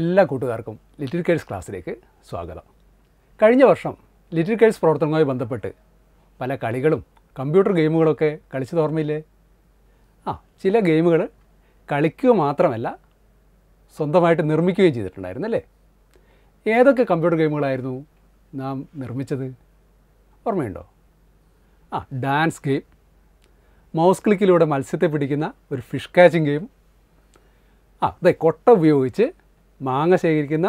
എല്ലാ കൂട്ടുകാർക്കും little curse ക്ലാസ്സിലേക്ക് സ്വാഗതം കഴിഞ്ഞ വർഷം ലിറ്റിൽ കേഴ്സ് പ്രവർത്തനവുമായി ബന്ധപ്പെട്ട് പല കളികളും കമ്പ്യൂട്ടർ ഗെയിമുകളൊക്കെ കളിച്ചത് ഓർമ്മയില്ലേ ആ ചില ഗെയിമുകൾ കളിക്കുക മാത്രമല്ല സ്വന്തമായിട്ട് നിർമ്മിക്കുകയും ചെയ്തിട്ടുണ്ടായിരുന്നു അല്ലേ ഏതൊക്കെ കമ്പ്യൂട്ടർ ഗെയിമുകളായിരുന്നു നാം നിർമ്മിച്ചത് ഓർമ്മയുണ്ടോ ആ ഡാൻസ് ഗെയിം മൗസ് ക്ലിക്കിലൂടെ മത്സ്യത്തെ പിടിക്കുന്ന ഒരു ഫിഷ് കാച്ചിങ് ഗെയിം ആ അതെ കൊട്ട ഉപയോഗിച്ച് മാങ്ങ ശേഖരിക്കുന്ന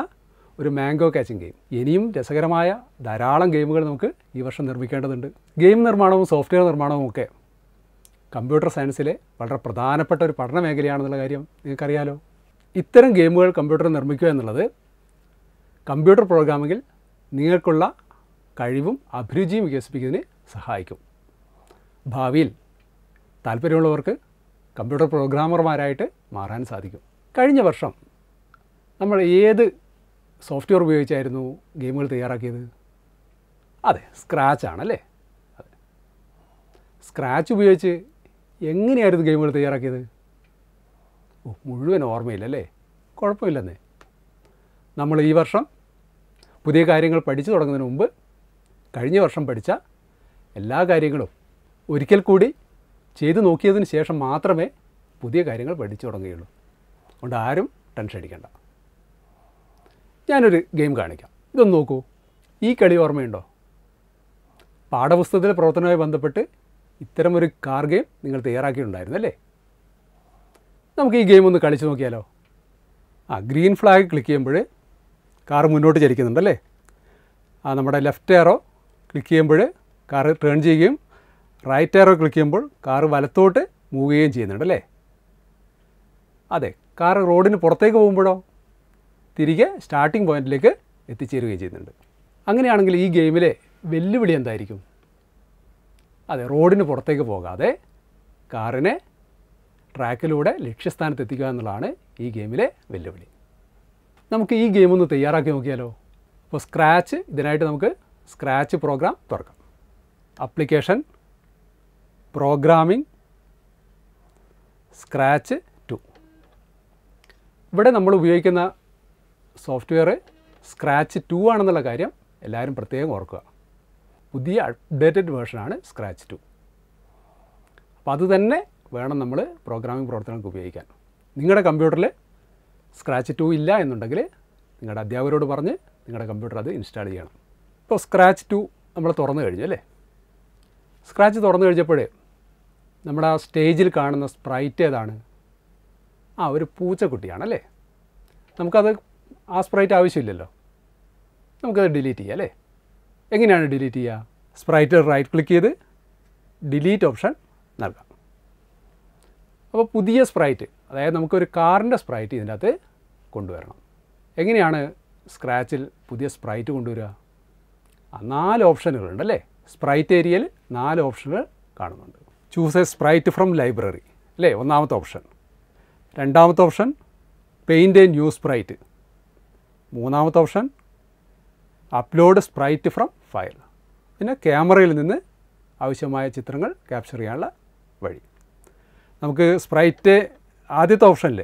ഒരു മാംഗോ കാച്ചിങ് ഗെയിം ഇനിയും രസകരമായ ധാരാളം ഗെയിമുകൾ നമുക്ക് ഈ വർഷം നിർമ്മിക്കേണ്ടതുണ്ട് ഗെയിം നിർമ്മാണവും സോഫ്റ്റ്വെയർ നിർമ്മാണവും ഒക്കെ കമ്പ്യൂട്ടർ സയൻസിലെ വളരെ പ്രധാനപ്പെട്ട ഒരു പഠന മേഖലയാണെന്നുള്ള കാര്യം നിങ്ങൾക്കറിയാലോ ഇത്തരം ഗെയിമുകൾ കമ്പ്യൂട്ടർ നിർമ്മിക്കുക എന്നുള്ളത് കമ്പ്യൂട്ടർ പ്രോഗ്രാമിങ്ങിൽ നിങ്ങൾക്കുള്ള കഴിവും അഭിരുചിയും വികസിപ്പിക്കുന്നതിന് സഹായിക്കും ഭാവിയിൽ താല്പര്യമുള്ളവർക്ക് കമ്പ്യൂട്ടർ പ്രോഗ്രാമർമാരായിട്ട് മാറാൻ സാധിക്കും കഴിഞ്ഞ വർഷം നമ്മൾ ഏത് സോഫ്റ്റ്വെയർ ഉപയോഗിച്ചായിരുന്നു ഗെയിമുകൾ തയ്യാറാക്കിയത് അതെ സ്ക്രാച്ച് ആണല്ലേ അതെ സ്ക്രാച്ച് ഉപയോഗിച്ച് എങ്ങനെയായിരുന്നു ഗെയിമുകൾ തയ്യാറാക്കിയത് ഓ മുഴുവൻ ഓർമ്മയില്ലല്ലേ കുഴപ്പമില്ലെന്നേ നമ്മൾ ഈ വർഷം പുതിയ കാര്യങ്ങൾ പഠിച്ചു തുടങ്ങുന്നതിന് മുമ്പ് കഴിഞ്ഞ വർഷം പഠിച്ച എല്ലാ കാര്യങ്ങളും ഒരിക്കൽ കൂടി ചെയ്തു നോക്കിയതിന് ശേഷം മാത്രമേ പുതിയ കാര്യങ്ങൾ പഠിച്ചു തുടങ്ങുകയുള്ളൂ അതുകൊണ്ട് ആരും ടെൻഷൻ അടിക്കേണ്ട ഞാനൊരു ഗെയിം കാണിക്കാം ഇതൊന്ന് നോക്കൂ ഈ കളി ഓർമ്മയുണ്ടോ പാഠപുസ്തകത്തിലെ പ്രവർത്തനവുമായി ബന്ധപ്പെട്ട് ഇത്തരമൊരു കാർ ഗെയിം നിങ്ങൾ തയ്യാറാക്കിയിട്ടുണ്ടായിരുന്നു അല്ലേ നമുക്ക് ഈ ഗെയിം ഒന്ന് കളിച്ച് നോക്കിയാലോ ആ ഗ്രീൻ ഫ്ലാഗ് ക്ലിക്ക് ചെയ്യുമ്പോൾ കാർ മുന്നോട്ട് ചലിക്കുന്നുണ്ടല്ലേ ആ നമ്മുടെ ലെഫ്റ്റ് എയറോ ക്ലിക്ക് ചെയ്യുമ്പോൾ കാർ ടേൺ ചെയ്യുകയും റൈറ്റ് എയറോ ക്ലിക്ക് ചെയ്യുമ്പോൾ കാർ വലത്തോട്ട് മൂവ് ചെയ്യുകയും ചെയ്യുന്നുണ്ടല്ലേ അതെ കാർ റോഡിന് പുറത്തേക്ക് പോകുമ്പോഴോ തിരികെ സ്റ്റാർട്ടിംഗ് പോയിന്റിലേക്ക് എത്തിച്ചേരുകയും ചെയ്യുന്നുണ്ട് അങ്ങനെയാണെങ്കിൽ ഈ ഗെയിമിലെ വെല്ലുവിളി എന്തായിരിക്കും അതെ റോഡിന് പുറത്തേക്ക് പോകാതെ കാറിനെ ട്രാക്കിലൂടെ ലക്ഷ്യസ്ഥാനത്ത് എത്തിക്കുക എന്നുള്ളതാണ് ഈ ഗെയിമിലെ വെല്ലുവിളി നമുക്ക് ഈ ഗെയിം ഒന്ന് തയ്യാറാക്കി നോക്കിയാലോ അപ്പോൾ സ്ക്രാച്ച് ഇതിനായിട്ട് നമുക്ക് സ്ക്രാച്ച് പ്രോഗ്രാം തുറക്കാം അപ്ലിക്കേഷൻ പ്രോഗ്രാമിംഗ് സ്ക്രാച്ച് ടു ഇവിടെ നമ്മൾ ഉപയോഗിക്കുന്ന സോഫ്റ്റ്വെയർ സ്ക്രാച്ച് ടു ആണെന്നുള്ള കാര്യം എല്ലാവരും പ്രത്യേകം ഓർക്കുക പുതിയ അപ്ഡേറ്റഡ് വേർഷനാണ് സ്ക്രാച്ച് ടു അപ്പോൾ അത് തന്നെ വേണം നമ്മൾ പ്രോഗ്രാമിംഗ് പ്രവർത്തനങ്ങൾക്ക് ഉപയോഗിക്കാൻ നിങ്ങളുടെ കമ്പ്യൂട്ടറിൽ സ്ക്രാച്ച് ടു ഇല്ല എന്നുണ്ടെങ്കിൽ നിങ്ങളുടെ അധ്യാപകരോട് പറഞ്ഞ് നിങ്ങളുടെ കമ്പ്യൂട്ടർ അത് ഇൻസ്റ്റാൾ ചെയ്യണം ഇപ്പോൾ സ്ക്രാച്ച് ടു നമ്മൾ തുറന്നു കഴിഞ്ഞു അല്ലേ സ്ക്രാച്ച് തുറന്നു കഴിഞ്ഞപ്പോഴേ നമ്മുടെ ആ സ്റ്റേജിൽ കാണുന്ന സ്പ്രൈറ്റ് ഏതാണ് ആ ഒരു പൂച്ചക്കുട്ടിയാണല്ലേ നമുക്കത് ആ സ്പ്രൈറ്റ് ആവശ്യമില്ലല്ലോ നമുക്കത് ഡിലീറ്റ് ചെയ്യാം അല്ലേ എങ്ങനെയാണ് ഡിലീറ്റ് ചെയ്യുക സ്പ്രൈറ്റ് റൈറ്റ് ക്ലിക്ക് ചെയ്ത് ഡിലീറ്റ് ഓപ്ഷൻ നൽകാം അപ്പോൾ പുതിയ സ്പ്രൈറ്റ് അതായത് നമുക്കൊരു കാറിൻ്റെ സ്പ്രൈറ്റ് ഇതിൻ്റെ അകത്ത് കൊണ്ടുവരണം എങ്ങനെയാണ് സ്ക്രാച്ചിൽ പുതിയ സ്പ്രൈറ്റ് കൊണ്ടുവരിക ആ നാല് അല്ലേ സ്പ്രൈറ്റ് ഏരിയയിൽ നാല് ഓപ്ഷനുകൾ കാണുന്നുണ്ട് choose a sprite from library അല്ലേ ഒന്നാമത്തെ ഓപ്ഷൻ രണ്ടാമത്തെ option paint a new sprite മൂന്നാമത്തെ option upload sprite from file പിന്നെ ക്യാമറയിൽ നിന്ന് ആവശ്യമായ ചിത്രങ്ങൾ ക്യാപ്ചർ ചെയ്യാനുള്ള വഴി നമുക്ക് സ്പ്രൈറ്റ് ആദ്യത്തെ ഓപ്ഷനിൽ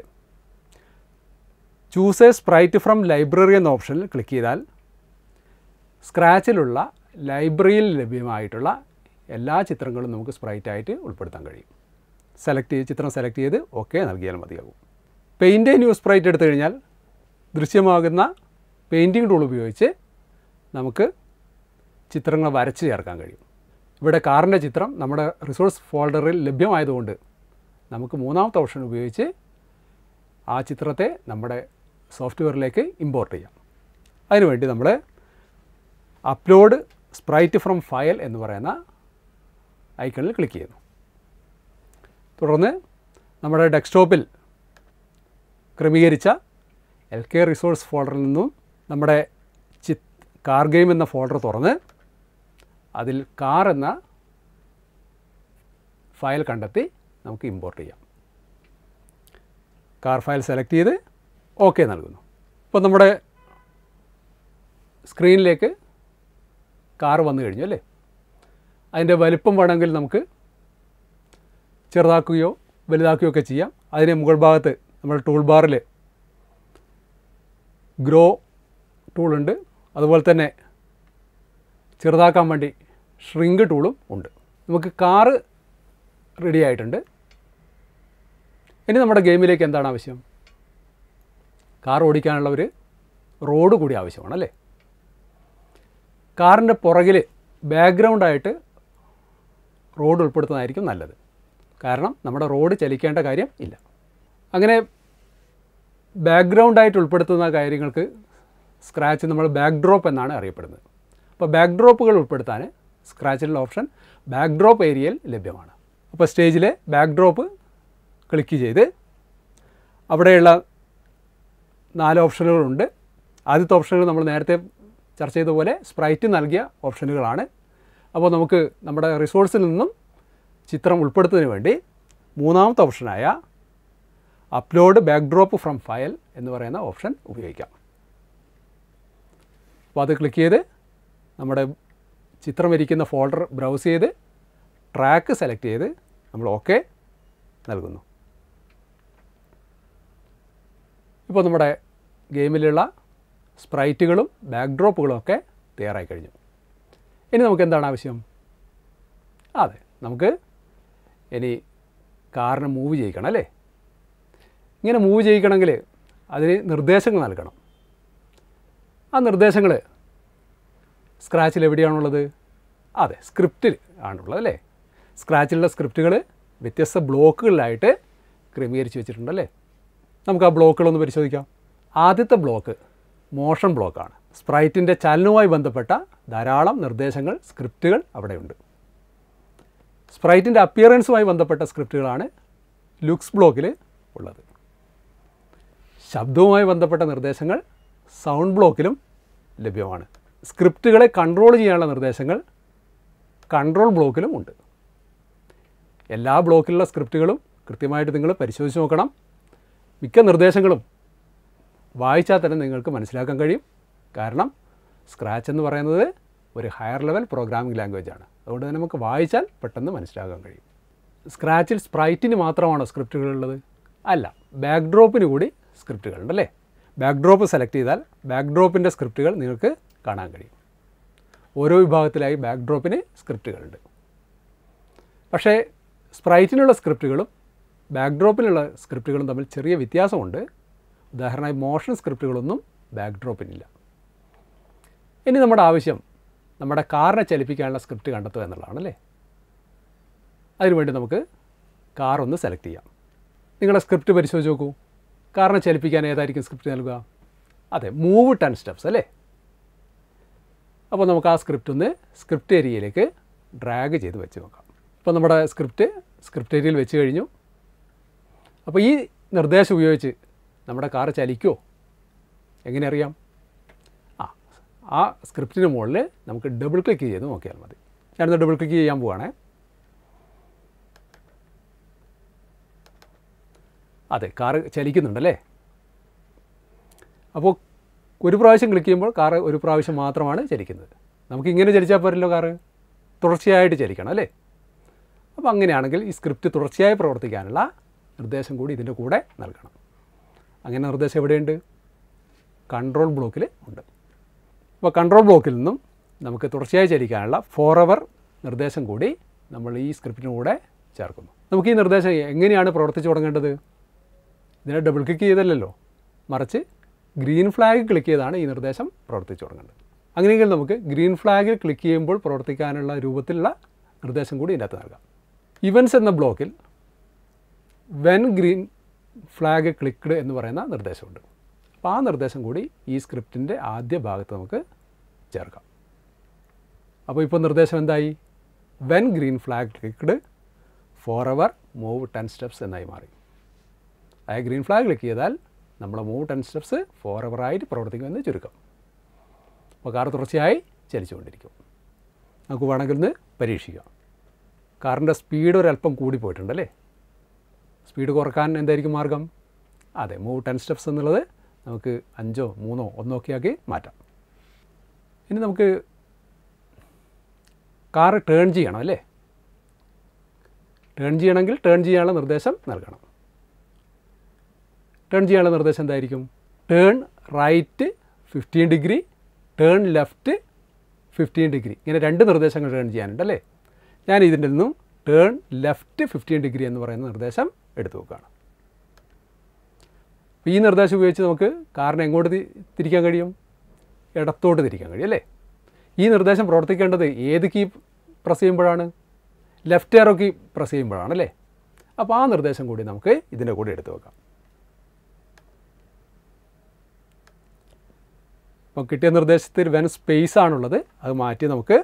choose a sprite from library എന്ന ഓപ്ഷനിൽ ക്ലിക്ക് ചെയ്താൽ സ്ക്രാച്ചിലുള്ള ലൈബ്രറിയിൽ ലഭ്യമായിട്ടുള്ള എല്ലാ ചിത്രങ്ങളും നമുക്ക് സ്പ്രൈറ്റായിട്ട് ഉൾപ്പെടുത്താൻ കഴിയും സെലക്ട് ചെയ്ത് ചിത്രം സെലക്ട് ചെയ്ത് ഓക്കെ നൽകിയാൽ മതിയാകും പെയിൻ്റെ ന്യൂ സ്പ്രൈറ്റ് എടുത്തു കഴിഞ്ഞാൽ ദൃശ്യമാകുന്ന പെയിൻറ്റിങ് ടൂൾ ഉപയോഗിച്ച് നമുക്ക് ചിത്രങ്ങൾ വരച്ച് ചേർക്കാൻ കഴിയും ഇവിടെ കാറിൻ്റെ ചിത്രം നമ്മുടെ റിസോഴ്സ് ഫോൾഡറിൽ ലഭ്യമായതുകൊണ്ട് നമുക്ക് മൂന്നാമത്തെ ഓപ്ഷൻ ഉപയോഗിച്ച് ആ ചിത്രത്തെ നമ്മുടെ സോഫ്റ്റ്വെയറിലേക്ക് ഇമ്പോർട്ട് ചെയ്യാം അതിനുവേണ്ടി നമ്മൾ അപ്ലോഡ് സ്പ്രൈറ്റ് ഫ്രം ഫയൽ എന്ന് പറയുന്ന ഐക്കണിൽ ക്ലിക്ക് ചെയ്യുന്നു തുടർന്ന് നമ്മുടെ ഡെസ്ക്ടോപ്പിൽ ക്രമീകരിച്ച എൽ കെ റിസോഴ്സ് ഫോൾഡറിൽ നിന്നും നമ്മുടെ ചിത് കാർ ഗെയിം എന്ന ഫോൾഡർ തുറന്ന് അതിൽ കാർ എന്ന ഫയൽ കണ്ടെത്തി നമുക്ക് ഇമ്പോർട്ട് ചെയ്യാം കാർ ഫയൽ സെലക്ട് ചെയ്ത് ഓക്കെ നൽകുന്നു ഇപ്പോൾ നമ്മുടെ സ്ക്രീനിലേക്ക് കാർ വന്നു കഴിഞ്ഞു അല്ലേ അതിൻ്റെ വലിപ്പം വേണമെങ്കിൽ നമുക്ക് ചെറുതാക്കുകയോ വലുതാക്കുകയോ ഒക്കെ ചെയ്യാം അതിനെ മുകൾ ഭാഗത്ത് നമ്മുടെ ടൂൾ ബാറിൽ ഗ്രോ ടൂളുണ്ട് അതുപോലെ തന്നെ ചെറുതാക്കാൻ വേണ്ടി ഷ്രിങ്ക് ടൂളും ഉണ്ട് നമുക്ക് കാറ് റെഡി ആയിട്ടുണ്ട് ഇനി നമ്മുടെ ഗെയിമിലേക്ക് എന്താണ് ആവശ്യം കാർ ഓടിക്കാനുള്ള ഒരു റോഡ് കൂടി ആവശ്യമാണ് അല്ലേ കാറിൻ്റെ പുറകിൽ ബാക്ക്ഗ്രൗണ്ടായിട്ട് റോഡ് ഉൾപ്പെടുത്തുന്നതായിരിക്കും നല്ലത് കാരണം നമ്മുടെ റോഡ് ചലിക്കേണ്ട കാര്യം ഇല്ല അങ്ങനെ ആയിട്ട് ഉൾപ്പെടുത്തുന്ന കാര്യങ്ങൾക്ക് സ്ക്രാച്ച് നമ്മൾ ബാക്ക് ഡ്രോപ്പ് എന്നാണ് അറിയപ്പെടുന്നത് അപ്പോൾ ബാക്ക് ഡ്രോപ്പുകൾ ഉൾപ്പെടുത്താൻ സ്ക്രാച്ചിലുള്ള ഓപ്ഷൻ ബാക്ക് ഡ്രോപ്പ് ഏരിയയിൽ ലഭ്യമാണ് അപ്പോൾ സ്റ്റേജിലെ ബാക്ക് ഡ്രോപ്പ് ക്ലിക്ക് ചെയ്ത് അവിടെയുള്ള നാല് ഓപ്ഷനുകളുണ്ട് ആദ്യത്തെ ഓപ്ഷനുകൾ നമ്മൾ നേരത്തെ ചർച്ച ചെയ്ത പോലെ സ്പ്രൈറ്റ് നൽകിയ ഓപ്ഷനുകളാണ് അപ്പോൾ നമുക്ക് നമ്മുടെ റിസോഴ്സിൽ നിന്നും ചിത്രം ഉൾപ്പെടുത്തുന്നതിന് വേണ്ടി മൂന്നാമത്തെ ഓപ്ഷനായ upload backdrop from file എന്ന് പറയുന്ന ഓപ്ഷൻ ഉപയോഗിക്കാം അപ്പോൾ അത് ക്ലിക്ക് ചെയ്ത് നമ്മുടെ ചിത്രം ഇരിക്കുന്ന ഫോൾഡർ ബ്രൗസ് ചെയ്ത് ട്രാക്ക് സെലക്ട് ചെയ്ത് നമ്മൾ ഓക്കെ നൽകുന്നു ഇപ്പോൾ നമ്മുടെ ഗെയിമിലുള്ള സ്പ്രൈറ്റുകളും ബാക്ക് ഡ്രോപ്പുകളും ഒക്കെ തയ്യാറായി കഴിഞ്ഞു ഇനി നമുക്ക് എന്താണ് ആവശ്യം അതെ നമുക്ക് ഇനി കാറിനെ മൂവ് ചെയ്യിക്കണം അല്ലേ ഇങ്ങനെ മൂവ് ചെയ്യിക്കണമെങ്കിൽ അതിന് നിർദ്ദേശങ്ങൾ നൽകണം ആ നിർദ്ദേശങ്ങൾ സ്ക്രാച്ചിൽ എവിടെയാണുള്ളത് അതെ സ്ക്രിപ്റ്റിൽ ആണുള്ളത് അല്ലേ സ്ക്രാച്ചിലുള്ള സ്ക്രിപ്റ്റുകൾ വ്യത്യസ്ത ബ്ലോക്കുകളിലായിട്ട് ക്രമീകരിച്ച് വെച്ചിട്ടുണ്ട് അല്ലേ നമുക്ക് ആ ബ്ലോക്കുകളൊന്ന് പരിശോധിക്കാം ആദ്യത്തെ ബ്ലോക്ക് മോഷൻ ബ്ലോക്കാണ് സ്പ്രൈറ്റിൻ്റെ ചലനവുമായി ബന്ധപ്പെട്ട ധാരാളം നിർദ്ദേശങ്ങൾ സ്ക്രിപ്റ്റുകൾ അവിടെയുണ്ട് സ്പ്രൈറ്റിൻ്റെ അപ്പിയറൻസുമായി ബന്ധപ്പെട്ട സ്ക്രിപ്റ്റുകളാണ് ലുക്സ് ബ്ലോക്കിൽ ഉള്ളത് ശബ്ദവുമായി ബന്ധപ്പെട്ട നിർദ്ദേശങ്ങൾ സൗണ്ട് ബ്ലോക്കിലും ലഭ്യമാണ് സ്ക്രിപ്റ്റുകളെ കൺട്രോൾ ചെയ്യാനുള്ള നിർദ്ദേശങ്ങൾ കൺട്രോൾ ബ്ലോക്കിലും ഉണ്ട് എല്ലാ ബ്ലോക്കിലുള്ള സ്ക്രിപ്റ്റുകളും കൃത്യമായിട്ട് നിങ്ങൾ പരിശോധിച്ച് നോക്കണം മിക്ക നിർദ്ദേശങ്ങളും വായിച്ചാൽ തന്നെ നിങ്ങൾക്ക് മനസ്സിലാക്കാൻ കഴിയും കാരണം സ്ക്രാച്ച് എന്ന് പറയുന്നത് ഒരു ഹയർ ലെവൽ പ്രോഗ്രാമിംഗ് ലാംഗ്വേജ് ആണ് അതുകൊണ്ട് തന്നെ നമുക്ക് വായിച്ചാൽ പെട്ടെന്ന് മനസ്സിലാക്കാൻ കഴിയും സ്ക്രാച്ചിൽ സ്പ്രൈറ്റിന് മാത്രമാണോ സ്ക്രിപ്റ്റുകളുള്ളത് അല്ല ബാക്ക്ഡ്രോപ്പിന് കൂടി സ്ക്രിപ്റ്റുകളുണ്ട് അല്ലേ ബാക്ക് ഡ്രോപ്പ് സെലക്ട് ചെയ്താൽ ബാക്ക് ഡ്രോപ്പിൻ്റെ സ്ക്രിപ്റ്റുകൾ നിങ്ങൾക്ക് കാണാൻ കഴിയും ഓരോ വിഭാഗത്തിലായി ബാക്ക് ഡ്രോപ്പിന് സ്ക്രിപ്റ്റുകളുണ്ട് പക്ഷേ സ്പ്രൈറ്റിനുള്ള സ്ക്രിപ്റ്റുകളും ബാക്ക് ഡ്രോപ്പിനുള്ള സ്ക്രിപ്റ്റുകളും തമ്മിൽ ചെറിയ വ്യത്യാസമുണ്ട് ഉദാഹരണമായി മോഷൻ സ്ക്രിപ്റ്റുകളൊന്നും ബാക്ക് ഡ്രോപ്പിനില്ല ഇനി നമ്മുടെ ആവശ്യം നമ്മുടെ കാറിനെ ചലിപ്പിക്കാനുള്ള സ്ക്രിപ്റ്റ് കണ്ടെത്തുക എന്നുള്ളതാണ് അല്ലേ അതിനുവേണ്ടി നമുക്ക് കാർ ഒന്ന് സെലക്ട് ചെയ്യാം നിങ്ങളുടെ സ്ക്രിപ്റ്റ് പരിശോധിച്ച് നോക്കൂ കാരണം ചലിപ്പിക്കാൻ ഏതായിരിക്കും സ്ക്രിപ്റ്റ് നൽകുക അതെ മൂവ് ടെൻ സ്റ്റെപ്സ് അല്ലേ അപ്പോൾ നമുക്ക് ആ സ്ക്രിപ്റ്റ് ഒന്ന് സ്ക്രിപ്റ്റ് ഏരിയയിലേക്ക് ഡ്രാഗ് ചെയ്ത് വെച്ച് നോക്കാം ഇപ്പോൾ നമ്മുടെ സ്ക്രിപ്റ്റ് സ്ക്രിപ്റ്റ് ഏരിയയിൽ വെച്ച് കഴിഞ്ഞു അപ്പോൾ ഈ നിർദ്ദേശം ഉപയോഗിച്ച് നമ്മുടെ കാർ ചലിക്കുമോ എങ്ങനെ അറിയാം ആ ആ സ്ക്രിപ്റ്റിന് മുകളിൽ നമുക്ക് ഡബിൾ ക്ലിക്ക് ചെയ്ത് നോക്കിയാൽ മതി ഞാനൊന്ന് ഡബിൾ ക്ലിക്ക് ചെയ്യാൻ പോവുകയാണേ അതെ കാറ് ചലിക്കുന്നുണ്ടല്ലേ അപ്പോൾ ഒരു പ്രാവശ്യം ക്ലിക്ക് ചെയ്യുമ്പോൾ കാറ് ഒരു പ്രാവശ്യം മാത്രമാണ് ചലിക്കുന്നത് നമുക്ക് ഇങ്ങനെ ചലിച്ചാൽ പോരല്ലോ കാറ് തുടർച്ചയായിട്ട് ചലിക്കണം അല്ലേ അപ്പോൾ അങ്ങനെയാണെങ്കിൽ ഈ സ്ക്രിപ്റ്റ് തുടർച്ചയായി പ്രവർത്തിക്കാനുള്ള നിർദ്ദേശം കൂടി ഇതിൻ്റെ കൂടെ നൽകണം അങ്ങനെ നിർദ്ദേശം എവിടെയുണ്ട് കൺട്രോൾ ബ്ലോക്കിൽ ഉണ്ട് അപ്പോൾ കൺട്രോൾ ബ്ലോക്കിൽ നിന്നും നമുക്ക് തുടർച്ചയായി ചലിക്കാനുള്ള ഫോർ അവർ നിർദ്ദേശം കൂടി നമ്മൾ ഈ സ്ക്രിപ്റ്റിനൂടെ ചേർക്കുന്നു നമുക്ക് ഈ നിർദ്ദേശം എങ്ങനെയാണ് പ്രവർത്തിച്ചു തുടങ്ങേണ്ടത് ഇതിനെ ഡബിൾ ക്ലിക്ക് ചെയ്തല്ലോ മറിച്ച് ഗ്രീൻ ഫ്ലാഗ് ക്ലിക്ക് ചെയ്താണ് ഈ നിർദ്ദേശം പ്രവർത്തിച്ചു തുടങ്ങേണ്ടത് അങ്ങനെയെങ്കിൽ നമുക്ക് ഗ്രീൻ ഫ്ലാഗിൽ ക്ലിക്ക് ചെയ്യുമ്പോൾ പ്രവർത്തിക്കാനുള്ള രൂപത്തിലുള്ള നിർദ്ദേശം കൂടി ഇതിനകത്ത് നൽകാം ഇവൻസ് എന്ന ബ്ലോക്കിൽ വെൻ ഗ്രീൻ ഫ്ലാഗ് ക്ലിക്ക്ഡ് എന്ന് പറയുന്ന നിർദ്ദേശമുണ്ട് അപ്പോൾ ആ നിർദ്ദേശം കൂടി ഈ സ്ക്രിപ്റ്റിൻ്റെ ആദ്യ ഭാഗത്ത് നമുക്ക് ചേർക്കാം അപ്പോൾ ഇപ്പോൾ നിർദ്ദേശം എന്തായി when green flag clicked forever move ten steps എന്നായി മാറി ആ ഗ്രീൻ ഫ്ലാഗ് ക്ലിക്ക് ചെയ്താൽ നമ്മുടെ മൂവ് ടെൻ സ്റ്റെപ്സ് ഫോർ എവറായിട്ട് പ്രവർത്തിക്കുമെന്ന് ചുരുക്കം അപ്പോൾ കാർ തുടർച്ചയായി ചലിച്ചുകൊണ്ടിരിക്കും നമുക്ക് വേണമെങ്കിൽ ഒന്ന് പരീക്ഷിക്കാം കാറിൻ്റെ സ്പീഡ് ഒരല്പം കൂടിപ്പോയിട്ടുണ്ടല്ലേ സ്പീഡ് കുറക്കാൻ എന്തായിരിക്കും മാർഗം അതെ മൂവ് ടെൻ സ്റ്റെപ്സ് എന്നുള്ളത് നമുക്ക് അഞ്ചോ മൂന്നോ ഒന്നോ ഒക്കെ ആക്കി മാറ്റാം ഇനി നമുക്ക് കാറ് ടേൺ ചെയ്യണം അല്ലേ ടേൺ ചെയ്യണമെങ്കിൽ ടേൺ ചെയ്യാനുള്ള നിർദ്ദേശം നൽകണം ടേൺ ചെയ്യാനുള്ള നിർദ്ദേശം എന്തായിരിക്കും turn right fifteen degree turn left fifteen degree ഇങ്ങനെ രണ്ട് നിർദ്ദേശങ്ങൾ ടേൺ ചെയ്യാനുണ്ട് അല്ലേ ഞാൻ ഇതിൻ്റെ നിന്നും ടേൺ ലെഫ്റ്റ് ഫിഫ്റ്റീൻ ഡിഗ്രി എന്ന് പറയുന്ന നിർദ്ദേശം എടുത്തു നോക്കുകയാണ് അപ്പോൾ ഈ നിർദ്ദേശം ഉപയോഗിച്ച് നമുക്ക് കാറിനെ എങ്ങോട്ട് തിരിക്കാൻ കഴിയും ഇടത്തോട്ട് തിരിക്കാൻ കഴിയും അല്ലേ ഈ നിർദ്ദേശം പ്രവർത്തിക്കേണ്ടത് ഏത് കീ പ്രസ് ചെയ്യുമ്പോഴാണ് ലെഫ്റ്റ് എയറോ കീ പ്രസ് ചെയ്യുമ്പോഴാണ് അല്ലേ അപ്പോൾ ആ നിർദ്ദേശം കൂടി നമുക്ക് ഇതിൻ്റെ കൂടെ എടുത്തു വെക്കാം അപ്പോൾ കിട്ടിയ നിർദ്ദേശത്തിൽ വെൻ സ്പേസ് ആണുള്ളത് അത് മാറ്റി നമുക്ക്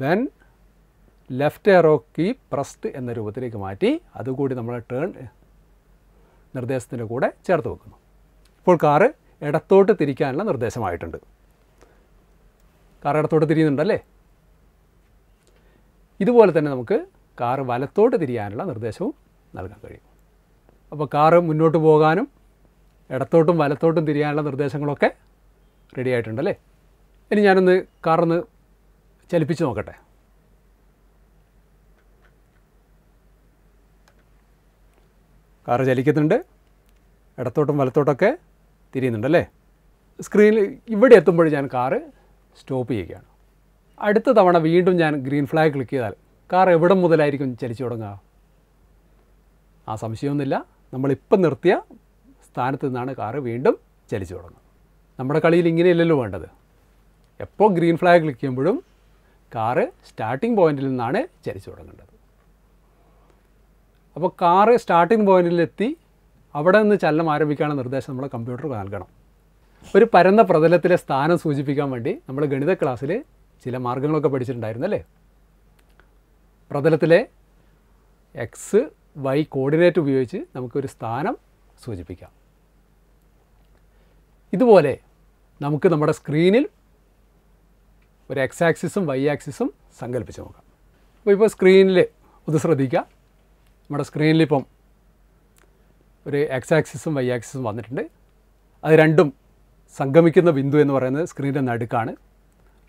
when left arrow key pressed എന്ന രൂപത്തിലേക്ക് മാറ്റി അതുകൂടി നമ്മൾ ടേൺ നിർദ്ദേശത്തിൻ്റെ കൂടെ ചേർത്ത് വെക്കുന്നു ഇപ്പോൾ കാറ് ഇടത്തോട്ട് തിരിക്കാനുള്ള നിർദ്ദേശമായിട്ടുണ്ട് കാർ ഇടത്തോട്ട് തിരിയുന്നുണ്ടല്ലേ ഇതുപോലെ തന്നെ നമുക്ക് കാറ് വലത്തോട്ട് തിരിയാനുള്ള നിർദ്ദേശവും നൽകാൻ കഴിയും അപ്പോൾ കാറ് മുന്നോട്ട് പോകാനും ഇടത്തോട്ടും വലത്തോട്ടും തിരിയാനുള്ള നിർദ്ദേശങ്ങളൊക്കെ റെഡി ആയിട്ടുണ്ടല്ലേ ഇനി ഞാനൊന്ന് കാറൊന്ന് ചലിപ്പിച്ച് നോക്കട്ടെ കാറ് ചലിക്കുന്നുണ്ട് ഇടത്തോട്ടും വലത്തോട്ടൊക്കെ തിരിയുന്നുണ്ടല്ലേ സ്ക്രീനിൽ ഇവിടെ എത്തുമ്പോൾ ഞാൻ കാറ് സ്റ്റോപ്പ് ചെയ്യുകയാണ് അടുത്ത തവണ വീണ്ടും ഞാൻ ഗ്രീൻ ഫ്ലാഗ് ക്ലിക്ക് ചെയ്താൽ കാർ എവിടെ മുതലായിരിക്കും ചലിച്ചു തുടങ്ങുക ആ സംശയമൊന്നുമില്ല നമ്മളിപ്പം നിർത്തിയ സ്ഥാനത്ത് നിന്നാണ് കാറ് വീണ്ടും ചലിച്ചു തുടങ്ങുന്നത് നമ്മുടെ കളിയിൽ ഇങ്ങനെയല്ലല്ലോ വേണ്ടത് എപ്പോൾ ഗ്രീൻ ഫ്ലാഗ് ക്ലിക്ക് ചെയ്യുമ്പോഴും കാറ് സ്റ്റാർട്ടിംഗ് പോയിന്റിൽ നിന്നാണ് ചലിച്ചു തുടങ്ങേണ്ടത് അപ്പോൾ കാറ് സ്റ്റാർട്ടിംഗ് പോയിന്റിലെത്തി അവിടെ നിന്ന് ചലനം ആരംഭിക്കാനുള്ള നിർദ്ദേശം നമ്മൾ കമ്പ്യൂട്ടർ നൽകണം ഒരു പരന്ന പ്രതലത്തിലെ സ്ഥാനം സൂചിപ്പിക്കാൻ വേണ്ടി നമ്മൾ ഗണിത ക്ലാസ്സിൽ ചില മാർഗങ്ങളൊക്കെ പഠിച്ചിട്ടുണ്ടായിരുന്നല്ലേ അല്ലേ പ്രതലത്തിലെ എക്സ് വൈ കോർഡിനേറ്റ് ഉപയോഗിച്ച് നമുക്കൊരു സ്ഥാനം സൂചിപ്പിക്കാം ഇതുപോലെ നമുക്ക് നമ്മുടെ സ്ക്രീനിൽ ഒരു എക്സ് ആക്സിസും വൈ ആക്സിസും സങ്കല്പിച്ച് നോക്കാം അപ്പോൾ ഇപ്പോൾ സ്ക്രീനിൽ ഒന്ന് ശ്രദ്ധിക്കുക നമ്മുടെ സ്ക്രീനിലിപ്പം ഒരു എക്സ് ആക്സിസും വൈ ആക്സിസും വന്നിട്ടുണ്ട് അത് രണ്ടും സംഗമിക്കുന്ന ബിന്ദു എന്ന് പറയുന്നത് സ്ക്രീനിൻ്റെ നടുക്കാണ്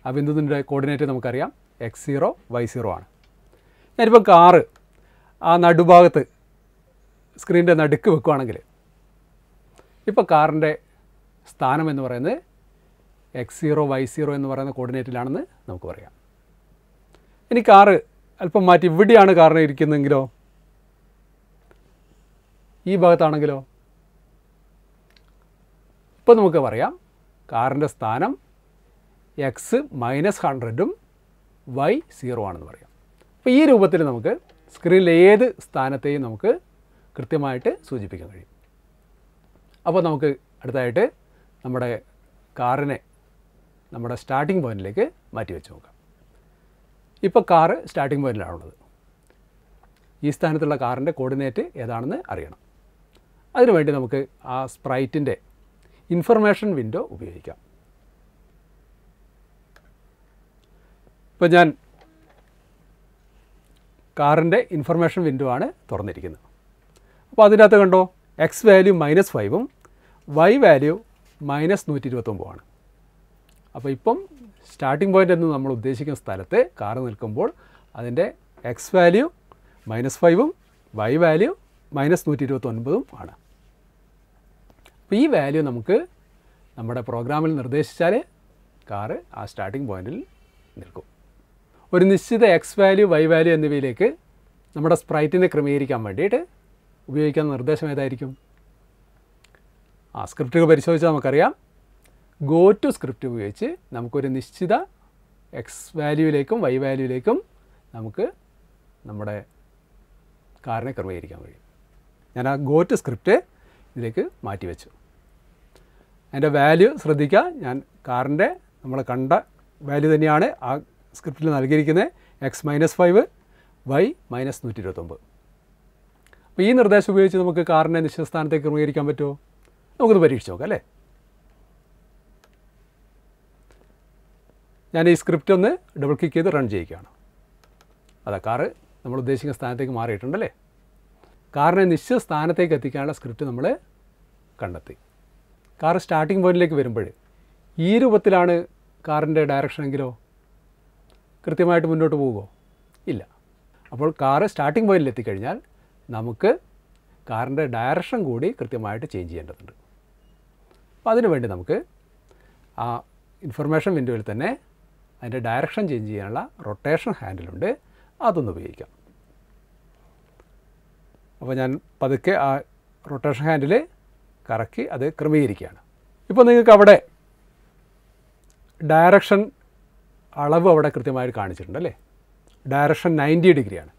ആ ബിന്ദുവിൻ്റെ കോർഡിനേറ്റ് നമുക്കറിയാം എക്സ് സീറോ വൈ സീറോ ആണ് ഞാനിപ്പം കാറ് ആ നടുഭാഗത്ത് സ്ക്രീനിൻ്റെ നടുക്ക് വെക്കുവാണെങ്കിൽ ഇപ്പോൾ കാറിൻ്റെ സ്ഥാനം എന്ന് പറയുന്നത് എക്സ് സീറോ വൈ സീറോ എന്ന് പറയുന്ന കോർഡിനേറ്റിലാണെന്ന് നമുക്ക് പറയാം ഇനി കാറ് അല്പം മാറ്റി ഇവിടെയാണ് കാറിന് ഇരിക്കുന്നതെങ്കിലോ ഈ ഭാഗത്താണെങ്കിലോ ഇപ്പോൾ നമുക്ക് പറയാം കാറിൻ്റെ സ്ഥാനം എക്സ് മൈനസ് ഹൺഡ്രഡും വൈ സീറോ ആണെന്ന് പറയാം അപ്പോൾ ഈ രൂപത്തിൽ നമുക്ക് സ്ക്രീനിലെ ഏത് സ്ഥാനത്തെയും നമുക്ക് കൃത്യമായിട്ട് സൂചിപ്പിക്കാൻ കഴിയും അപ്പോൾ നമുക്ക് അടുത്തായിട്ട് നമ്മുടെ കാറിനെ നമ്മുടെ സ്റ്റാർട്ടിംഗ് പോയിൻറ്റിലേക്ക് മാറ്റി വെച്ച് നോക്കാം ഇപ്പോൾ കാറ് സ്റ്റാർട്ടിംഗ് പോയിൻറ്റിലാണുള്ളത് ഈ സ്ഥാനത്തുള്ള കാറിൻ്റെ കോർഡിനേറ്റ് ഏതാണെന്ന് അറിയണം അതിനുവേണ്ടി നമുക്ക് ആ സ്പ്രൈറ്റിൻ്റെ ഇൻഫർമേഷൻ വിൻഡോ ഉപയോഗിക്കാം ഇപ്പോൾ ഞാൻ കാറിൻ്റെ ഇൻഫർമേഷൻ വിൻഡോ ആണ് തുറന്നിരിക്കുന്നത് അപ്പോൾ അകത്ത് കണ്ടോ എക്സ് വാല്യൂ മൈനസ് ഫൈവും വൈ വാല്യൂ മൈനസ് നൂറ്റി ഇരുപത്തൊമ്പതാണ് അപ്പോൾ ഇപ്പം സ്റ്റാർട്ടിംഗ് പോയിന്റ് എന്ന് നമ്മൾ ഉദ്ദേശിക്കുന്ന സ്ഥലത്ത് കാറ് നിൽക്കുമ്പോൾ അതിൻ്റെ എക്സ് വാല്യൂ മൈനസ് ഫൈവും വൈ വാല്യൂ മൈനസ് നൂറ്റി ഇരുപത്തൊൻപതും ആണ് അപ്പോൾ ഈ വാല്യൂ നമുക്ക് നമ്മുടെ പ്രോഗ്രാമിൽ നിർദ്ദേശിച്ചാൽ കാറ് ആ സ്റ്റാർട്ടിംഗ് പോയിന്റിൽ നിൽക്കും ഒരു നിശ്ചിത എക്സ് വാല്യൂ വൈ വാല്യൂ എന്നിവയിലേക്ക് നമ്മുടെ സ്പ്രൈറ്റിനെ ക്രമീകരിക്കാൻ വേണ്ടിയിട്ട് ഉപയോഗിക്കുന്ന നിർദ്ദേശം ഏതായിരിക്കും ആ സ്ക്രിപ്റ്റുകൾ പരിശോധിച്ചാൽ നമുക്കറിയാം ഗോ ടു സ്ക്രിപ്റ്റ് ഉപയോഗിച്ച് നമുക്കൊരു നിശ്ചിത എക്സ് വാല്യൂവിലേക്കും വൈ വാല്യൂവിലേക്കും നമുക്ക് നമ്മുടെ കാറിനെ ക്രമീകരിക്കാൻ കഴിയും ഞാൻ ആ ഗോ ടു സ്ക്രിപ്റ്റ് ഇതിലേക്ക് മാറ്റിവെച്ചു അതിൻ്റെ വാല്യൂ ശ്രദ്ധിക്കുക ഞാൻ കാറിൻ്റെ നമ്മൾ കണ്ട വാല്യൂ തന്നെയാണ് ആ സ്ക്രിപ്റ്റിൽ നൽകിയിരിക്കുന്നത് X minus five Y minus നൂറ്റി ഇരുപത്തൊമ്പത് അപ്പോൾ ഈ നിർദ്ദേശം ഉപയോഗിച്ച് നമുക്ക് കാറിൻ്റെ നിശ്ചിത സ്ഥാനത്തേക്ക് ക്രമീകരിക്കാൻ പറ്റുമോ നമുക്കൊന്ന് പരീക്ഷിച്ച് നോക്കാം അല്ലേ ഞാൻ ഈ സ്ക്രിപ്റ്റ് ഒന്ന് ഡബിൾ ക്ലിക്ക് ചെയ്ത് റൺ ചെയ്യിക്കുകയാണ് അതാ കാറ് നമ്മൾ ഉദ്ദേശിക്കുന്ന സ്ഥാനത്തേക്ക് മാറിയിട്ടുണ്ടല്ലേ കാറിനെ നിശ്ചിത സ്ഥാനത്തേക്ക് എത്തിക്കാനുള്ള സ്ക്രിപ്റ്റ് നമ്മൾ കണ്ടെത്തി കാർ സ്റ്റാർട്ടിംഗ് പോയിന്റിലേക്ക് വരുമ്പോൾ ഈ രൂപത്തിലാണ് കാറിൻ്റെ ഡയറക്ഷൻ എങ്കിലോ കൃത്യമായിട്ട് മുന്നോട്ട് പോകുമോ ഇല്ല അപ്പോൾ കാറ് സ്റ്റാർട്ടിംഗ് പോയിന്റിൽ എത്തിക്കഴിഞ്ഞാൽ നമുക്ക് കാറിൻ്റെ ഡയറക്ഷൻ കൂടി കൃത്യമായിട്ട് ചേഞ്ച് ചെയ്യേണ്ടതുണ്ട് അപ്പോൾ അതിനുവേണ്ടി നമുക്ക് ആ ഇൻഫർമേഷൻ വിൻഡോയിൽ തന്നെ അതിൻ്റെ ഡയറക്ഷൻ ചേഞ്ച് ചെയ്യാനുള്ള റൊട്ടേഷൻ ഹാൻഡിലുണ്ട് അതൊന്ന് ഉപയോഗിക്കാം അപ്പോൾ ഞാൻ പതുക്കെ ആ റൊട്ടേഷൻ ഹാൻഡിൽ കറക്കി അത് ക്രമീകരിക്കുകയാണ് ഇപ്പോൾ നിങ്ങൾക്ക് അവിടെ ഡയറക്ഷൻ അളവ് അവിടെ കൃത്യമായിട്ട് കാണിച്ചിട്ടുണ്ട് അല്ലേ ഡയറക്ഷൻ നയൻറ്റി ഡിഗ്രിയാണ്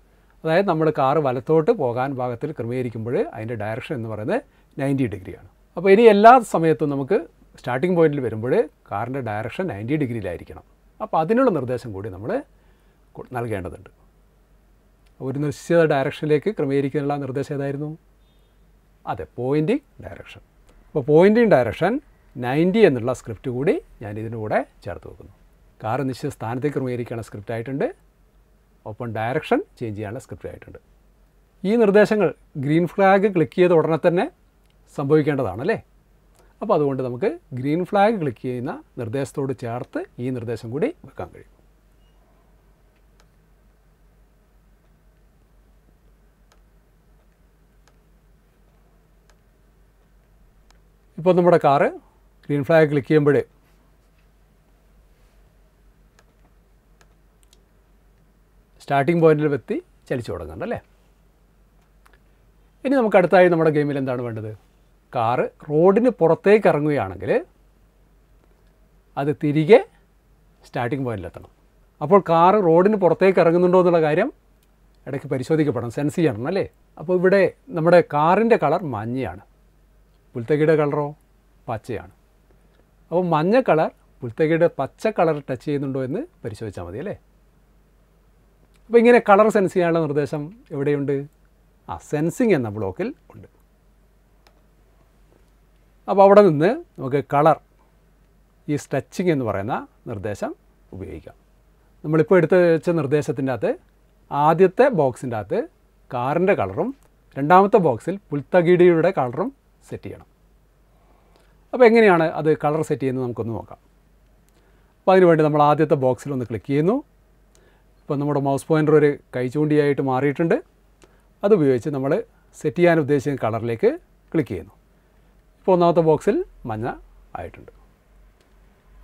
അതായത് നമ്മുടെ കാറ് വലത്തോട്ട് പോകാൻ ഭാഗത്തിൽ ക്രമീകരിക്കുമ്പോൾ അതിൻ്റെ ഡയറക്ഷൻ എന്ന് പറയുന്നത് നയൻറ്റി ഡിഗ്രിയാണ് അപ്പോൾ ഇനി എല്ലാ സമയത്തും നമുക്ക് സ്റ്റാർട്ടിംഗ് പോയിന്റിൽ വരുമ്പോൾ കാറിൻ്റെ ഡയറക്ഷൻ നയൻറ്റി ഡിഗ്രിയിലായിരിക്കണം അപ്പോൾ അതിനുള്ള നിർദ്ദേശം കൂടി നമ്മൾ നൽകേണ്ടതുണ്ട് ഒരു നിശ്ചിത ഡയറക്ഷനിലേക്ക് ക്രമീകരിക്കാനുള്ള നിർദ്ദേശം ഏതായിരുന്നു അതെ പോയിൻറ്റിങ് ഡയറക്ഷൻ അപ്പോൾ പോയിൻറ്റിങ് ഡയറക്ഷൻ നയൻറ്റി എന്നുള്ള സ്ക്രിപ്റ്റ് കൂടി ഞാൻ ഇതിനൂടെ ചേർത്ത് വെക്കുന്നു കാർ നിശ്ചിത സ്ഥാനത്തേക്ക് ക്രമീകരിക്കാനുള്ള സ്ക്രിപ്റ്റ് ആയിട്ടുണ്ട് ഒപ്പം ഡയറക്ഷൻ ചേഞ്ച് ചെയ്യാനുള്ള സ്ക്രിപ്റ്റ് ആയിട്ടുണ്ട് ഈ നിർദ്ദേശങ്ങൾ ഗ്രീൻ ഫ്ലാഗ് ക്ലിക്ക് ചെയ്ത ഉടനെ തന്നെ സംഭവിക്കേണ്ടതാണ് അല്ലേ അപ്പോൾ അതുകൊണ്ട് നമുക്ക് ഗ്രീൻ ഫ്ലാഗ് ക്ലിക്ക് ചെയ്യുന്ന നിർദ്ദേശത്തോട് ചേർത്ത് ഈ നിർദ്ദേശം കൂടി വെക്കാൻ കഴിയും ഇപ്പോൾ നമ്മുടെ കാറ് ഗ്രീൻ ഫ്ലാഗ് ക്ലിക്ക് ചെയ്യുമ്പോൾ സ്റ്റാർട്ടിംഗ് പോയിന്റിൽ എത്തി ചലിച്ചു തുടങ്ങുന്നുണ്ട് അല്ലേ ഇനി നമുക്ക് അടുത്തായി നമ്മുടെ ഗെയിമിൽ എന്താണ് വേണ്ടത് കാറ് റോഡിന് പുറത്തേക്ക് ഇറങ്ങുകയാണെങ്കിൽ അത് തിരികെ സ്റ്റാർട്ടിംഗ് പോയിന്റിലെത്തണം അപ്പോൾ കാറ് റോഡിന് പുറത്തേക്ക് ഇറങ്ങുന്നുണ്ടോ എന്നുള്ള കാര്യം ഇടയ്ക്ക് പരിശോധിക്കപ്പെടണം സെൻസ് ചെയ്യണം അല്ലേ അപ്പോൾ ഇവിടെ നമ്മുടെ കാറിൻ്റെ കളർ മഞ്ഞയാണ് പുൽത്തകിയുടെ കളറോ പച്ചയാണ് അപ്പോൾ മഞ്ഞ കളർ പുൽത്തകിയുടെ പച്ച കളർ ടച്ച് ചെയ്യുന്നുണ്ടോ എന്ന് പരിശോധിച്ചാൽ മതി അല്ലേ അപ്പോൾ ഇങ്ങനെ കളർ സെൻസ് ചെയ്യാനുള്ള നിർദ്ദേശം എവിടെയുണ്ട് ആ സെൻസിങ് എന്ന ബ്ലോക്കിൽ ഉണ്ട് അപ്പോൾ അവിടെ നിന്ന് നമുക്ക് കളർ ഈ സ്ട്രെച്ചിങ് എന്ന് പറയുന്ന നിർദ്ദേശം ഉപയോഗിക്കാം നമ്മളിപ്പോൾ എടുത്ത് വെച്ച നിർദ്ദേശത്തിൻ്റെ അകത്ത് ആദ്യത്തെ ബോക്സിൻ്റെ അകത്ത് കാറിൻ്റെ കളറും രണ്ടാമത്തെ ബോക്സിൽ പുൽത്തകിടിയുടെ കളറും സെറ്റ് ചെയ്യണം അപ്പോൾ എങ്ങനെയാണ് അത് കളർ സെറ്റ് ചെയ്യുന്നത് നമുക്കൊന്ന് നോക്കാം അപ്പോൾ അതിനുവേണ്ടി നമ്മൾ ആദ്യത്തെ ബോക്സിൽ ഒന്ന് ക്ലിക്ക് ചെയ്യുന്നു ഇപ്പോൾ നമ്മുടെ മൗസ് പോയിൻ്റർ ഒരു കൈ ചൂണ്ടിയായിട്ട് മാറിയിട്ടുണ്ട് അതുപയോഗിച്ച് നമ്മൾ സെറ്റ് ചെയ്യാൻ ഉദ്ദേശിക്കുന്ന കളറിലേക്ക് ക്ലിക്ക് ചെയ്യുന്നു ഇപ്പോൾ ഒന്നാമത്തെ ബോക്സിൽ മഞ്ഞ ആയിട്ടുണ്ട്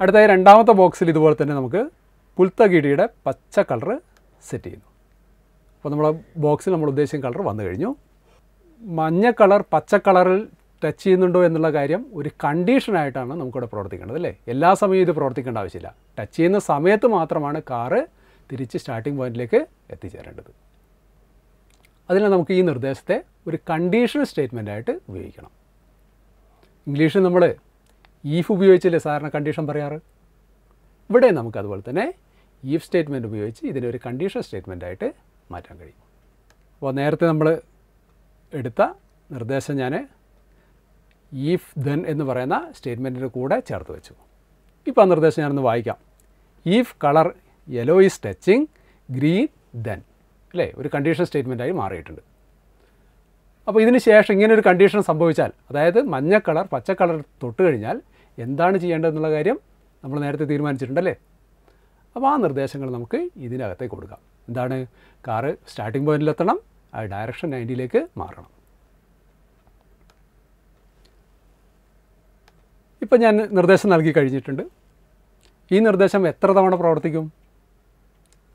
അടുത്തായി രണ്ടാമത്തെ ബോക്സിൽ ഇതുപോലെ തന്നെ നമുക്ക് പുൽത്തകിടിയുടെ പച്ച കളർ സെറ്റ് ചെയ്യുന്നു അപ്പോൾ നമ്മുടെ ബോക്സിൽ നമ്മൾ ഉദ്ദേശിക്കുന്ന കളർ വന്നു കഴിഞ്ഞു മഞ്ഞ കളർ പച്ച കളറിൽ ടച്ച് ചെയ്യുന്നുണ്ടോ എന്നുള്ള കാര്യം ഒരു കണ്ടീഷനായിട്ടാണ് നമുക്കിവിടെ പ്രവർത്തിക്കേണ്ടത് അല്ലേ എല്ലാ സമയവും ഇത് പ്രവർത്തിക്കേണ്ട ആവശ്യമില്ല ടച്ച് ചെയ്യുന്ന സമയത്ത് മാത്രമാണ് കാറ് തിരിച്ച് സ്റ്റാർട്ടിംഗ് പോയിന്റിലേക്ക് എത്തിച്ചേരേണ്ടത് അതിനാൽ നമുക്ക് ഈ നിർദ്ദേശത്തെ ഒരു കണ്ടീഷണൽ സ്റ്റേറ്റ്മെൻ്റായിട്ട് ഉപയോഗിക്കണം ഇംഗ്ലീഷിൽ നമ്മൾ ഈഫ് ഉപയോഗിച്ചല്ലേ സാറിന് കണ്ടീഷൻ പറയാറ് ഇവിടെ നമുക്കതുപോലെ അതുപോലെ തന്നെ ഈഫ് സ്റ്റേറ്റ്മെൻറ്റ് ഉപയോഗിച്ച് ഇതിനെ ഒരു കണ്ടീഷൻ സ്റ്റേറ്റ്മെൻ്റ് ആയിട്ട് മാറ്റാൻ കഴിയും അപ്പോൾ നേരത്തെ നമ്മൾ എടുത്ത നിർദ്ദേശം ഞാൻ ഈഫ് ദെൻ എന്ന് പറയുന്ന സ്റ്റേറ്റ്മെൻറ്റിൻ്റെ കൂടെ ചേർത്ത് വെച്ചു ഇപ്പോൾ ആ നിർദ്ദേശം ഞാനൊന്ന് വായിക്കാം if colour yellow is touching green then അല്ലേ ഒരു കണ്ടീഷൻ സ്റ്റേറ്റ്മെൻറ്റായി മാറിയിട്ടുണ്ട് അപ്പോൾ ഇതിന് ശേഷം ഇങ്ങനെ ഒരു കണ്ടീഷൻ സംഭവിച്ചാൽ അതായത് മഞ്ഞ കളർ പച്ച കളർ തൊട്ട് കഴിഞ്ഞാൽ എന്താണ് ചെയ്യേണ്ടതെന്നുള്ള കാര്യം നമ്മൾ നേരത്തെ തീരുമാനിച്ചിട്ടുണ്ടല്ലേ അപ്പോൾ ആ നിർദ്ദേശങ്ങൾ നമുക്ക് ഇതിനകത്തേക്ക് കൊടുക്കാം എന്താണ് കാറ് സ്റ്റാർട്ടിംഗ് പോയിന്റിലെത്തണം ആ ഡയറക്ഷൻ നയൻറ്റിയിലേക്ക് മാറണം ഇപ്പം ഞാൻ നിർദ്ദേശം നൽകി കഴിഞ്ഞിട്ടുണ്ട് ഈ നിർദ്ദേശം എത്ര തവണ പ്രവർത്തിക്കും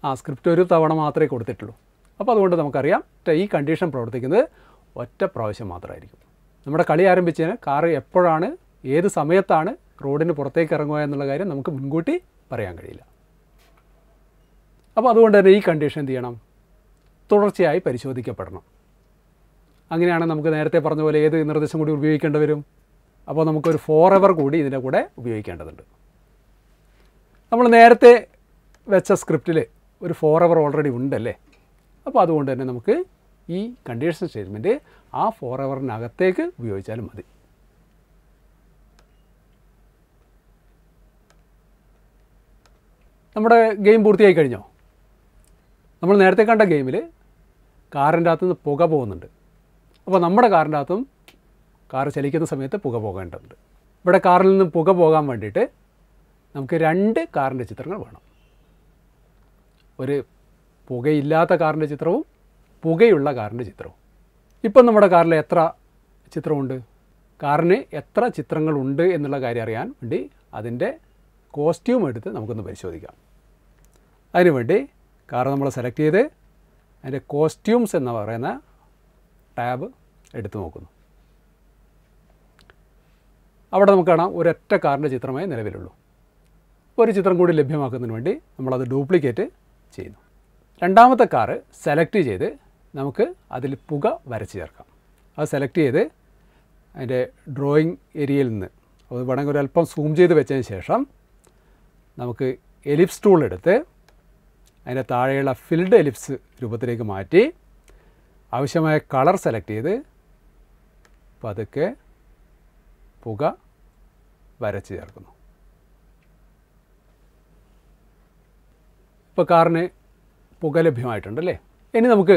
ആ സ്ക്രിപ്റ്റ് ഒരു തവണ മാത്രമേ കൊടുത്തിട്ടുള്ളൂ അപ്പോൾ അതുകൊണ്ട് നമുക്കറിയാം ഈ കണ്ടീഷൻ പ്രവർത്തിക്കുന്നത് ഒറ്റ പ്രാവശ്യം മാത്രമായിരിക്കും നമ്മുടെ കളി ആരംഭിച്ചതിന് കാറ് എപ്പോഴാണ് ഏത് സമയത്താണ് റോഡിന് പുറത്തേക്ക് ഇറങ്ങുക എന്നുള്ള കാര്യം നമുക്ക് മുൻകൂട്ടി പറയാൻ കഴിയില്ല അപ്പോൾ അതുകൊണ്ട് തന്നെ ഈ കണ്ടീഷൻ എന്ത് ചെയ്യണം തുടർച്ചയായി പരിശോധിക്കപ്പെടണം അങ്ങനെയാണ് നമുക്ക് നേരത്തെ പറഞ്ഞ പോലെ ഏത് നിർദ്ദേശം കൂടി ഉപയോഗിക്കേണ്ടി വരും അപ്പോൾ നമുക്കൊരു ഫോർ എവർ കൂടി ഇതിൻ്റെ കൂടെ ഉപയോഗിക്കേണ്ടതുണ്ട് നമ്മൾ നേരത്തെ വെച്ച സ്ക്രിപ്റ്റിൽ ഒരു ഫോർ എവർ ഓൾറെഡി ഉണ്ടല്ലേ അപ്പോൾ അതുകൊണ്ട് തന്നെ നമുക്ക് ഈ കണ്ടീഷൻ സ്റ്റേറ്റ്മെൻറ്റ് ആ ഫോർ അവറിനകത്തേക്ക് ഉപയോഗിച്ചാലും മതി നമ്മുടെ ഗെയിം പൂർത്തിയായി കഴിഞ്ഞോ നമ്മൾ നേരത്തെ കണ്ട ഗെയിമിൽ കാറിൻ്റെ അകത്തുനിന്ന് പുക പോകുന്നുണ്ട് അപ്പോൾ നമ്മുടെ കാറിൻ്റെ അകത്തും കാർ ചലിക്കുന്ന സമയത്ത് പുക പോകേണ്ടതുണ്ട് ഇവിടെ കാറിൽ നിന്നും പുക പോകാൻ വേണ്ടിയിട്ട് നമുക്ക് രണ്ട് കാറിൻ്റെ ചിത്രങ്ങൾ വേണം ഒരു പുകയില്ലാത്ത കാറിൻ്റെ ചിത്രവും പുകയുള്ള കാറിൻ്റെ ചിത്രവും ഇപ്പം നമ്മുടെ കാറിൽ എത്ര ചിത്രമുണ്ട് കാറിന് എത്ര ചിത്രങ്ങളുണ്ട് എന്നുള്ള കാര്യം അറിയാൻ വേണ്ടി അതിൻ്റെ കോസ്റ്റ്യൂം എടുത്ത് നമുക്കൊന്ന് പരിശോധിക്കാം അതിനുവേണ്ടി കാർ നമ്മൾ സെലക്ട് ചെയ്ത് അതിൻ്റെ കോസ്റ്റ്യൂംസ് എന്ന് പറയുന്ന ടാബ് എടുത്തു നോക്കുന്നു അവിടെ നമുക്ക് കാണാം ഒരൊറ്റ കാറിൻ്റെ ചിത്രമേ നിലവിലുള്ളൂ ഒരു ചിത്രം കൂടി ലഭ്യമാക്കുന്നതിന് വേണ്ടി നമ്മളത് ഡ്യൂപ്ലിക്കേറ്റ് ചെയ്യുന്നു രണ്ടാമത്തെ കാറ് സെലക്ട് ചെയ്ത് നമുക്ക് അതിൽ പുക വരച്ച് ചേർക്കാം അത് സെലക്ട് ചെയ്ത് അതിൻ്റെ ഡ്രോയിങ് ഏരിയയിൽ നിന്ന് അത് വേണമെങ്കിൽ ഒരു അല്പം സൂം ചെയ്ത് വെച്ചതിന് ശേഷം നമുക്ക് എലിപ്സ് ടൂൾ എടുത്ത് അതിൻ്റെ താഴെയുള്ള ഫിൽഡ് എലിപ്സ് രൂപത്തിലേക്ക് മാറ്റി ആവശ്യമായ കളർ സെലക്ട് ചെയ്ത് പതുക്കെ പുക വരച്ച് ചേർക്കുന്നു ഇപ്പോൾ കാറിന് പുക ലഭ്യമായിട്ടുണ്ട് അല്ലേ ഇനി നമുക്ക്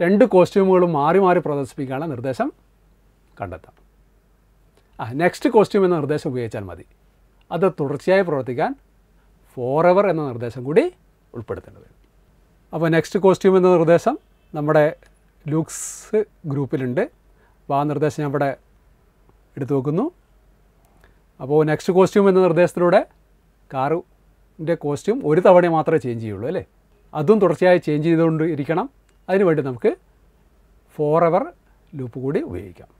രണ്ട് കോസ്റ്റ്യൂമുകളും മാറി മാറി പ്രദർശിപ്പിക്കാനുള്ള നിർദ്ദേശം കണ്ടെത്താം ആ നെക്സ്റ്റ് കോസ്റ്റ്യൂം എന്ന നിർദ്ദേശം ഉപയോഗിച്ചാൽ മതി അത് തുടർച്ചയായി പ്രവർത്തിക്കാൻ ഫോർ എവർ എന്ന നിർദ്ദേശം കൂടി ഉൾപ്പെടുത്തേണ്ടത് അപ്പോൾ നെക്സ്റ്റ് കോസ്റ്റ്യൂം എന്ന നിർദ്ദേശം നമ്മുടെ ലൂക്സ് ഗ്രൂപ്പിലുണ്ട് അപ്പോൾ ആ നിർദ്ദേശം ഞാൻ ഇവിടെ എടുത്തു വെക്കുന്നു അപ്പോൾ നെക്സ്റ്റ് കോസ്റ്റ്യൂം എന്ന നിർദ്ദേശത്തിലൂടെ കാറിൻ്റെ കോസ്റ്റ്യൂം ഒരു തവണ മാത്രമേ ചേഞ്ച് ചെയ്യുള്ളൂ അല്ലേ അതും തുടർച്ചയായി ചേഞ്ച് ചെയ്തുകൊണ്ടിരിക്കണം അതിനുവേണ്ടി നമുക്ക് ഫോർ എവർ ലൂപ്പ് കൂടി ഉപയോഗിക്കാം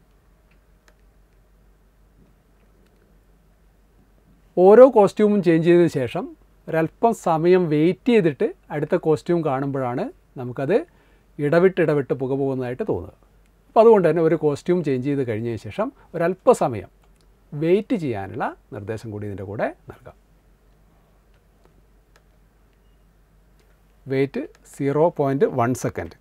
ഓരോ കോസ്റ്റ്യൂമും ചേഞ്ച് ചെയ്തതിന് ശേഷം ഒരല്പം സമയം വെയിറ്റ് ചെയ്തിട്ട് അടുത്ത കോസ്റ്റ്യൂം കാണുമ്പോഴാണ് നമുക്കത് ഇടവിട്ട് ഇടവിട്ട് പുക പോകുന്നതായിട്ട് തോന്നുന്നത് അപ്പോൾ അതുകൊണ്ട് തന്നെ ഒരു കോസ്റ്റ്യൂം ചേഞ്ച് ചെയ്ത് കഴിഞ്ഞതിന് ശേഷം ഒരല്പസമയം വെയിറ്റ് ചെയ്യാനുള്ള നിർദ്ദേശം കൂടി ഇതിൻ്റെ കൂടെ നൽകാം wait zero point one second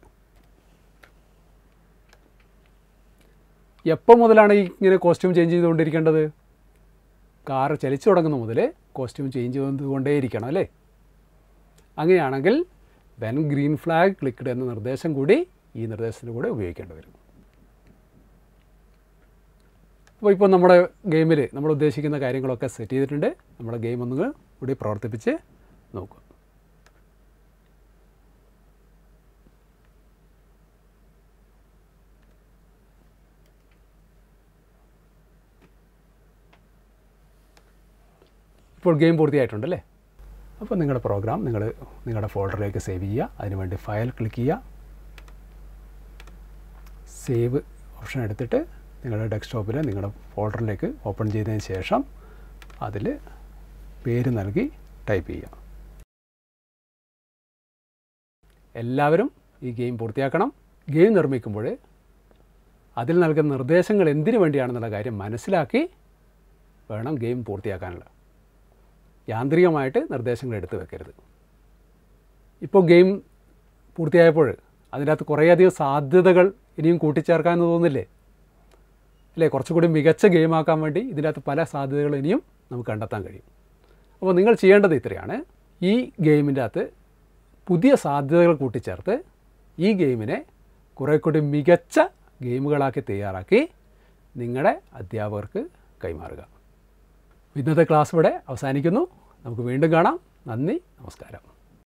എപ്പോൾ മുതലാണ് ഈ ഇങ്ങനെ കോസ്റ്റ്യൂം ചേഞ്ച് ചെയ്തുകൊണ്ടിരിക്കേണ്ടത് കാറ് ചലിച്ചു തുടങ്ങുന്ന മുതൽ കോസ്റ്റ്യൂം ചേഞ്ച് ഇരിക്കണം അല്ലേ അങ്ങനെയാണെങ്കിൽ വെൻ ഗ്രീൻ ഫ്ലാഗ് ക്ലിക്ക്ഡ് എന്ന നിർദ്ദേശം കൂടി ഈ നിർദ്ദേശത്തിന് കൂടെ ഉപയോഗിക്കേണ്ടി വരും അപ്പോൾ ഇപ്പോൾ നമ്മുടെ ഗെയിമിൽ നമ്മൾ ഉദ്ദേശിക്കുന്ന കാര്യങ്ങളൊക്കെ സെറ്റ് ചെയ്തിട്ടുണ്ട് നമ്മുടെ ഗെയിം ഒന്നുകൂടി പ്രവർത്തിപ്പിച്ച് നോക്കുക ഇപ്പോൾ ഗെയിം പൂർത്തിയായിട്ടുണ്ട് അല്ലേ അപ്പോൾ നിങ്ങളുടെ പ്രോഗ്രാം നിങ്ങൾ നിങ്ങളുടെ ഫോൾഡറിലേക്ക് സേവ് ചെയ്യുക അതിനുവേണ്ടി ഫയൽ ക്ലിക്ക് ചെയ്യുക സേവ് ഓപ്ഷൻ എടുത്തിട്ട് നിങ്ങളുടെ ഡെസ്ക്ടോപ്പിൽ നിങ്ങളുടെ ഫോൾഡറിലേക്ക് ഓപ്പൺ ചെയ്തതിന് ശേഷം അതിൽ പേര് നൽകി ടൈപ്പ് ചെയ്യുക എല്ലാവരും ഈ ഗെയിം പൂർത്തിയാക്കണം ഗെയിം നിർമ്മിക്കുമ്പോൾ അതിൽ നൽകുന്ന നിർദ്ദേശങ്ങൾ എന്തിനു വേണ്ടിയാണെന്നുള്ള കാര്യം മനസ്സിലാക്കി വേണം ഗെയിം പൂർത്തിയാക്കാനുള്ള യാന്ത്രികമായിട്ട് നിർദ്ദേശങ്ങൾ എടുത്തു വെക്കരുത് ഇപ്പോൾ ഗെയിം പൂർത്തിയായപ്പോൾ അതിൻ്റെ അകത്ത് കുറേയധികം സാധ്യതകൾ ഇനിയും കൂട്ടിച്ചേർക്കാമെന്ന് തോന്നില്ലേ അല്ലേ കുറച്ചുകൂടി മികച്ച ഗെയിമാക്കാൻ വേണ്ടി ഇതിൻ്റെ അകത്ത് പല സാധ്യതകളും ഇനിയും നമുക്ക് കണ്ടെത്താൻ കഴിയും അപ്പോൾ നിങ്ങൾ ചെയ്യേണ്ടത് ഇത്രയാണ് ഈ ഗെയിമിൻ്റെ അകത്ത് പുതിയ സാധ്യതകൾ കൂട്ടിച്ചേർത്ത് ഈ ഗെയിമിനെ കുറേ കൂടി മികച്ച ഗെയിമുകളാക്കി തയ്യാറാക്കി നിങ്ങളുടെ അധ്യാപകർക്ക് കൈമാറുക ഇന്നത്തെ ക്ലാസ് ഇവിടെ അവസാനിക്കുന്നു നമുക്ക് വീണ്ടും കാണാം നന്ദി നമസ്കാരം